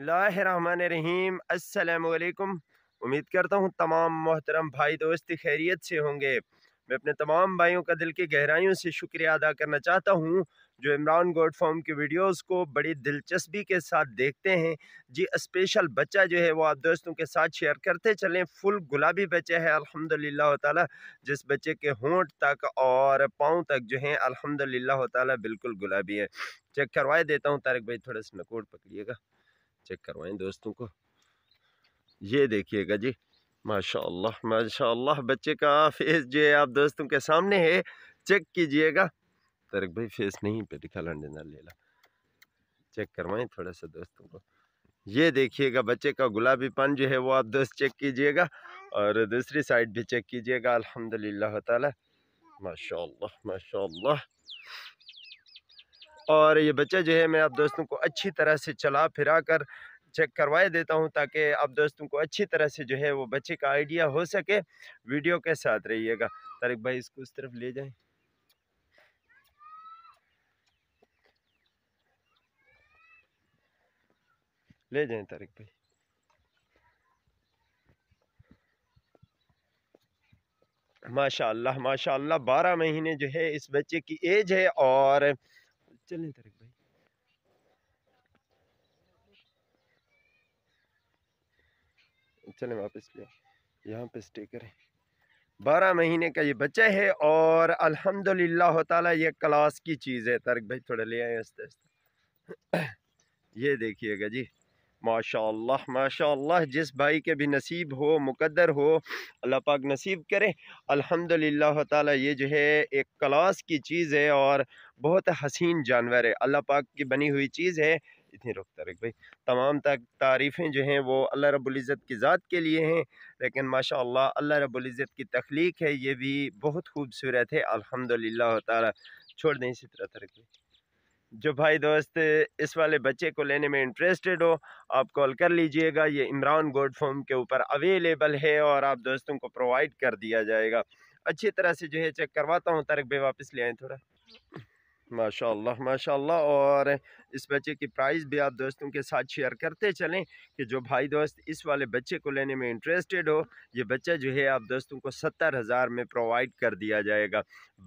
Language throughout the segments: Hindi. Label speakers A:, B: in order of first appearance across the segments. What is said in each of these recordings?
A: रहीम असलकुम उम्मीद करता हूँ तमाम मोहतरम भाई दोस्त खैरियत से होंगे मैं अपने तमाम भाइयों का दिल की गहराइयों से शुक्रिया अदा करना चाहता हूँ जो इमरान गोड फॉर्म की वीडियोस को बड़ी दिलचस्पी के साथ देखते हैं जी स्पेशल बच्चा जो है वो आप दोस्तों के साथ शेयर करते चलें फुल गुलाबी बच्चा है अल्हम्दुलिल्लाह ताला जिस बच्चे के होंठ तक और पाँव तक जो है ला ताला बिल्कुल गुलाबी है चेक करवाए देता हूँ तारक भाई थोड़ा सा नकोट पकड़िएगा चेक करवाएं दोस्तों को ये देखिएगा जी माशाल्लाह माशाल्लाह बच्चे का फेस जो है आप दोस्तों के सामने है चेक कीजिएगा तरक भाई फेस नहीं पे दिखा लंडन लेला चेक करवाएं थोड़ा सा दोस्तों को ये देखिएगा बच्चे का गुलाबी पान जो है वो आप दोस्त चेक कीजिएगा और दूसरी साइड भी चेक कीजिएगा अल्हम्दुलिल्लाह ताला माशा माशा और ये बच्चा जो है मैं आप दोस्तों को अच्छी तरह से चला फिरा कर चेक करवाए देता हूँ ताकि आप दोस्तों को अच्छी तरह से जो है वो बच्चे का आइडिया हो सके वीडियो के साथ रहिएगा तारिक भाई इसको उस तरफ ले जाए ले जाए तारिक भाई माशाल्लाह माशाल्लाह बारह महीने जो है इस बच्चे की एज है और चलें तारिक भाई चलें वापस ले यहाँ पे स्टे करें बारह महीने का ये बच्चा है और अल्हम्दुलिल्लाह ताला ये क्लास की चीज़ है तारिक भाई थोड़ा ले आए आस्ते आस्ते ये देखिएगा जी माशाल्लाह माशाल्लाह जिस भाई के भी नसीब हो मुकद्दर हो अल्लाह पाक नसीब करे अल्हम्दुलिल्लाह ताला ये जो है एक क्लास की चीज़ है और बहुत हसीन जानवर है अल्लाह पाक की बनी हुई चीज़ है इतनी रुख तरक भाई तमाम तक तारीफ़ें जो हैं वो अल्लाह रबुल्ज़त की ज़ात के लिए हैं लेकिन माशा अल्लाह रब्ज़त की तख्लीक है ये भी बहुत खूबसूरत है अल्हम्दुलिल्लाह ताला छोड़ दें इसी तरह तारिक भाई जो भाई दोस्त इस वाले बच्चे को लेने में इंटरेस्टेड हो आप कॉल कर लीजिएगा ये इमरान गोड फॉर्म के ऊपर अवेलेबल है और आप दोस्तों को प्रोवाइड कर दिया जाएगा अच्छी तरह से जो है चेक करवाता हूँ तरकबे वापस ले आए थोड़ा माशा माशा और इस बच्चे की प्राइस भी आप दोस्तों के साथ शेयर करते चलें कि जो भाई दोस्त इस वाले बच्चे को लेने में इंटरेस्टेड हो ये बच्चा जो है आप दोस्तों को सत्तर हज़ार में प्रोवाइड कर दिया जाएगा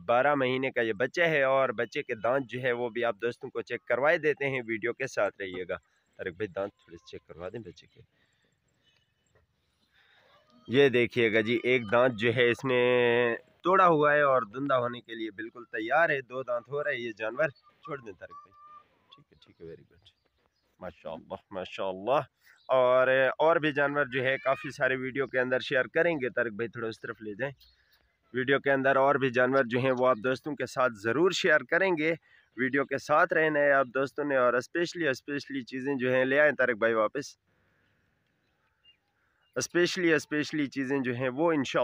A: बारह महीने का ये बच्चा है और बच्चे के दांत जो है वो भी आप दोस्तों को चेक करवाए देते हैं वीडियो के साथ रहिएगा अरे भाई दांत थोड़े चेक करवा दें बच्चे के ये देखिएगा जी एक दांत जो है इसमें तोड़ा हुआ है और धुंधा होने के लिए बिल्कुल तैयार है दो दांत हो रहे हैं ये जानवर छोड़ दें तारक भाई ठीक है ठीक है वेरी गुड माशा माशा और और भी जानवर जो है काफ़ी सारे वीडियो के अंदर शेयर करेंगे तारक भाई थोड़ा उस तरफ ले जाएं वीडियो के अंदर और भी जानवर जो हैं वो आप दोस्तों के साथ ज़रूर शेयर करेंगे वीडियो के साथ रहने आप दोस्तों ने और स्पेशली स्पेशली चीज़ें जो हैं ले आएँ तारक भाई वापस स्पेशली स्पेशली चीज़ें जो हैं वो इन शह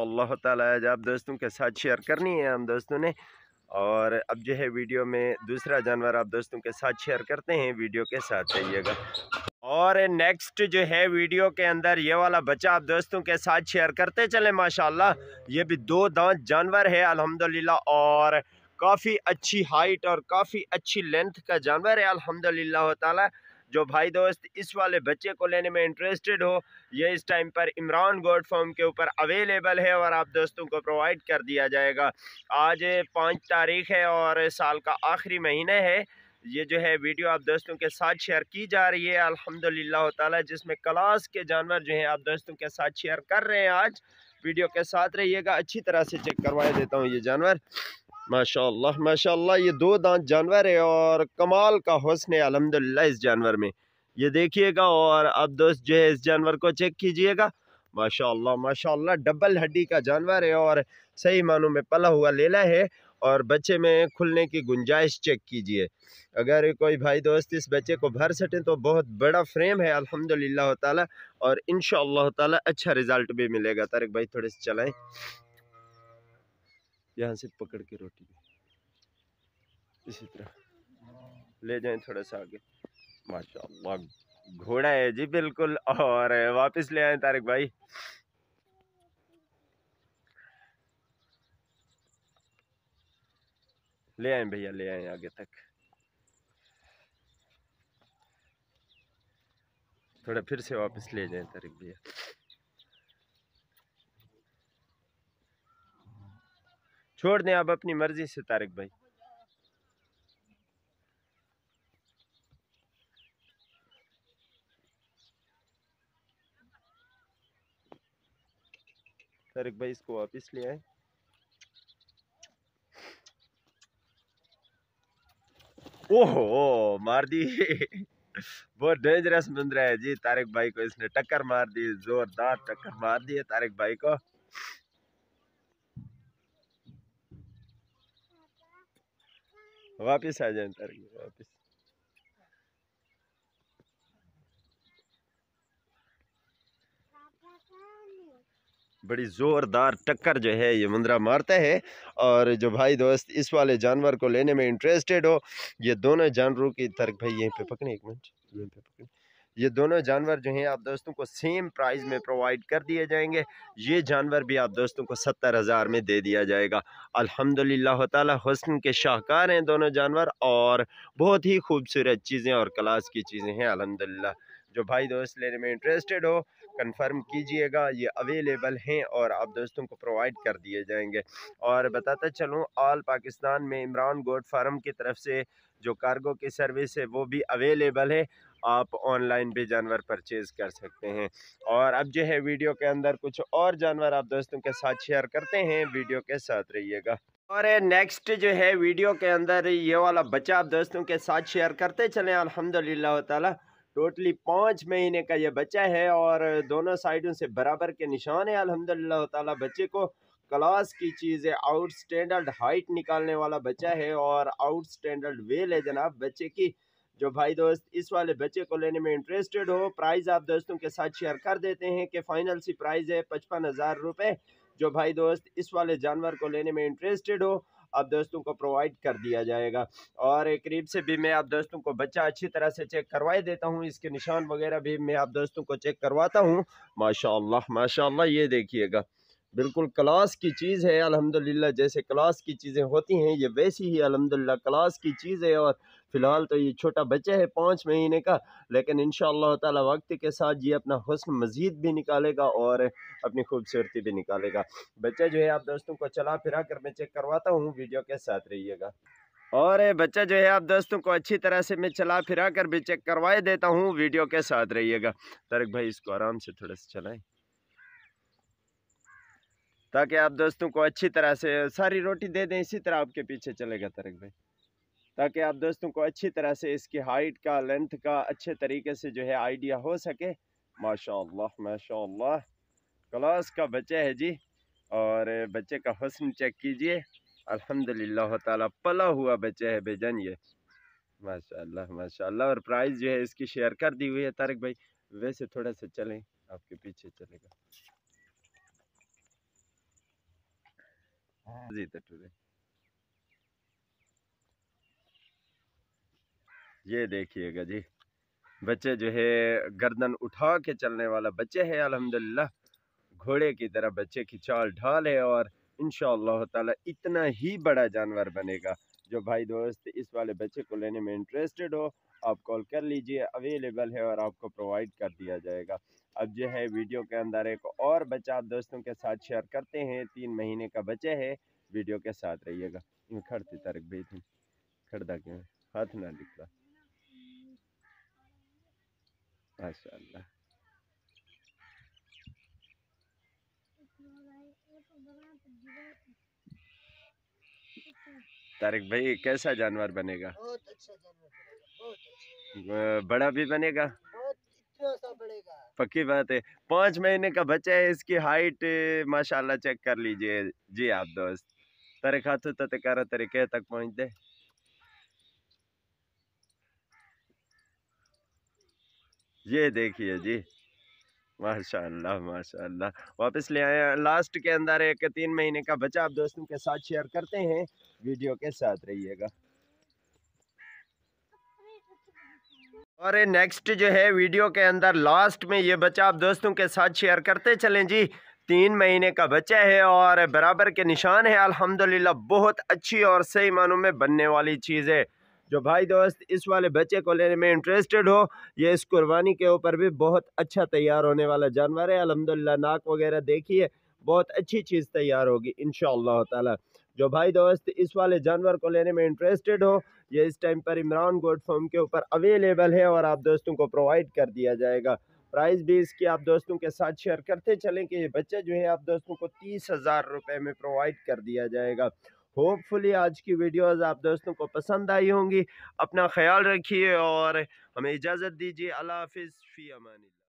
A: आज आप दोस्तों के साथ शेयर करनी है हम दोस्तों ने और अब जो है वीडियो में दूसरा जानवर आप दोस्तों के साथ शेयर करते हैं वीडियो के साथ रहिएगा और नेक्स्ट जो है वीडियो के अंदर ये वाला बच्चा आप दोस्तों के साथ शेयर करते चले माशाल्लाह ये भी दो दांत जानवर है अल्हम्दुलिल्लाह और काफ़ी अच्छी हाइट और काफ़ी अच्छी लेंथ का जानवर है अल्हम्दुलिल्लाह तला जो भाई दोस्त इस वाले बच्चे को लेने में इंटरेस्टेड हो ये इस टाइम पर इमरान गोड फॉर्म के ऊपर अवेलेबल है और आप दोस्तों को प्रोवाइड कर दिया जाएगा आज पाँच तारीख है और साल का आखिरी महीना है ये जो है वीडियो आप दोस्तों के साथ शेयर की जा रही है अल्हम्दुलिल्लाह ताला जिसमें क्लास के जानवर जो हैं आप दोस्तों के साथ शेयर कर रहे हैं आज वीडियो के साथ रहिएगा अच्छी तरह से चेक करवाया देता हूँ ये जानवर माशा माशा ये दो दांत जानवर है और कमाल का हौसन है अलहमदिल्ला इस जानवर में ये देखिएगा और अब दोस्त जो है इस जानवर को चेक कीजिएगा माशा माशा डबल हड्डी का जानवर है और सही मानों में पला हुआ लेला है और बच्चे में खुलने की गुंजाइश चेक कीजिए अगर कोई भाई दोस्त इस बच्चे को भर सटे तो बहुत बड़ा फ्रेम है ला ताला और इन ताला अच्छा रिज़ल्ट भी मिलेगा तारक भाई थोड़े से चलाएं यहाँ से पकड़ के रोटी इसी तरह ले जाएं थोड़ा सा आगे माशाल्लाह घोड़ा है जी बिल्कुल और वापस ले आए तारिक भाई ले आए भैया ले आए आगे तक थोड़ा फिर से वापस ले जाएं तारिक भैया छोड़ दें आप अपनी मर्जी से तारिक भाई तारिक भाई इसको वापिस ले आए ओहो मार दी बहुत डेंजरस मुंदरा है जी तारिक भाई को इसने टक्कर मार दी जोरदार टक्कर मार दी है तारिक भाई को वापिस आ जाए तार बड़ी ज़ोरदार टक्कर जो है ये मुंद्रा मारता है और जो भाई दोस्त इस वाले जानवर को लेने में इंटरेस्टेड हो ये दोनों जानवरों की तर्क भाई यहीं पे पकड़े एक मिनट यहीं पे पकड़े ये दोनों जानवर जो हैं आप दोस्तों को सेम प्राइस में प्रोवाइड कर दिए जाएंगे ये जानवर भी आप दोस्तों को सत्तर हज़ार में दे दिया जाएगा अल्हम्दुलिल्लाह ताला हसन के शाहकार हैं दोनों जानवर और बहुत ही खूबसूरत चीज़ें और क्लास की चीज़ें हैं अलहमदिल्ला जो भाई दोस्त लेने में इंटरेस्टेड हो कंफर्म कीजिएगा ये अवेलेबल हैं और आप दोस्तों को प्रोवाइड कर दिए जाएंगे और बताता चलूँ ऑल पाकिस्तान में इमरान गोड फार्म की तरफ से जो कार्गो की सर्विस है वो भी अवेलेबल है आप ऑनलाइन भी जानवर परचेज़ कर सकते हैं और अब जो है वीडियो के अंदर कुछ और जानवर आप दोस्तों के साथ शेयर करते हैं वीडियो के साथ रहिएगा और नेक्स्ट जो है वीडियो के अंदर ये वाला बच्चा आप दोस्तों के साथ शेयर करते चले अलहमद ताला टोटली पाँच महीने का ये बच्चा है और दोनों साइडों से बराबर के निशान है अलहमद ला बच्चे को क्लास की चीज़ है आउट स्टैंडर्ड हाइट निकालने वाला बच्चा है और आउट स्टैंडर्ड वेल है जनाब बच्चे की जो भाई दोस्त इस वाले बच्चे को लेने में इंटरेस्टेड हो प्राइज़ आप दोस्तों के साथ शेयर कर देते हैं कि फ़ाइनल सी प्राइज़ है पचपन हज़ार रुपये जो भाई दोस्त इस वाले जानवर को लेने में इंटरेस्टेड हो आप दोस्तों को प्रोवाइड कर दिया जाएगा और करीब से भी मैं आप दोस्तों को बच्चा अच्छी तरह से चेक करवाई देता हूँ इसके निशान वगैरह भी मैं आप दोस्तों को चेक करवाता हूँ माशा माशा ये देखिएगा बिल्कुल क्लास की चीज़ है अल्हम्दुलिल्लाह जैसे क्लास की चीज़ें होती हैं ये वैसी ही अल्हम्दुलिल्लाह क्लास की चीज़ है और फ़िलहाल तो ये छोटा बच्चा है पाँच महीने का लेकिन इन ताला वक्त के साथ ये अपना हसन मज़ीद भी निकालेगा और अपनी खूबसूरती भी निकालेगा बच्चा जो है आप दोस्तों को चला फिरा कर मैं चेक करवाता हूँ वीडियो के साथ रहिएगा और बच्चा जो है आप दोस्तों को अच्छी तरह से मैं चला फिरा कर भी चेक करवाए देता हूँ वीडियो के साथ रहिएगा तारक भाई इसको आराम से थोड़ा सा चलाएँ ताकि आप दोस्तों को अच्छी तरह से सारी रोटी दे दें इसी तरह आपके पीछे चलेगा तरक भाई ताकि आप दोस्तों को अच्छी तरह से इसकी हाइट का लेंथ का अच्छे तरीके से जो है आइडिया हो सके माशा माशा क्लास का बच्चा है जी और बच्चे का हसन चेक कीजिए अल्हम्दुलिल्लाह ताला पला हुआ बच्चा है भेजन ये माशा माशा और प्राइस जो है इसकी शेयर कर दी हुई है तारक भाई वैसे थोड़ा सा चलें आपके पीछे चलेगा ये देखिएगा जी बच्चे जो है गर्दन उठा के चलने वाला बच्चे है अल्हम्दुलिल्लाह घोड़े की तरह बच्चे की चाल ढाल है और इन ताला इतना ही बड़ा जानवर बनेगा जो भाई दोस्त इस वाले बच्चे को लेने में इंटरेस्टेड हो आप कॉल कर लीजिए अवेलेबल है और आपको प्रोवाइड कर दिया जाएगा अब जो है वीडियो के अंदर एक और बच्चा दोस्तों के साथ शेयर करते हैं तीन महीने का बच्चा है वीडियो के साथ रहिएगा खड़ती तारक भी थी खड़दा क्यों हाथ ना दिखता रहा माशा तारिक भाई कैसा जानवर बनेगा बहुत अच्छा जानवर बनेगा बहुत अच्छा। बड़ा भी बनेगा पक्की बात है पाँच महीने का बच्चा है इसकी हाइट माशाल्लाह चेक कर लीजिए जी आप दोस्त तो तेरे खा तो तेरा तरीके तक पहुँच दे ये देखिए जी माशाल्लाह माशाल्लाह वापस ले आए लास्ट के अंदर एक तीन महीने का बच्चा आप दोस्तों के साथ शेयर करते हैं वीडियो के साथ रहिएगा और नेक्स्ट जो है वीडियो के अंदर लास्ट में ये बच्चा आप दोस्तों के साथ शेयर करते चलें जी तीन महीने का बच्चा है और बराबर के निशान है अल्हम्दुलिल्लाह बहुत अच्छी और सही मानों में बनने वाली चीज़ है जो भाई दोस्त इस वाले बच्चे को लेने में इंटरेस्टेड हो ये इस कुर्बानी के ऊपर भी बहुत अच्छा तैयार होने वाला जानवर है अलहमदिल्ला नाक वगैरह देखिए बहुत अच्छी चीज़ तैयार होगी इन शाह जो भाई दोस्त इस वाले जानवर को लेने में इंटरेस्टेड हो ये इस टाइम पर इमरान गोड फॉर्म के ऊपर अवेलेबल है और आप दोस्तों को प्रोवाइड कर दिया जाएगा प्राइस भी इसकी आप दोस्तों के साथ शेयर करते चलें कि ये बच्चा जो है आप दोस्तों को तीस हज़ार रुपये में प्रोवाइड कर दिया जाएगा होपफुली आज की वीडियोस आप दोस्तों को पसंद आई होंगी अपना ख्याल रखिए और हमें इजाज़त दीजिए अल्लाह हाफि फ़ी अमानी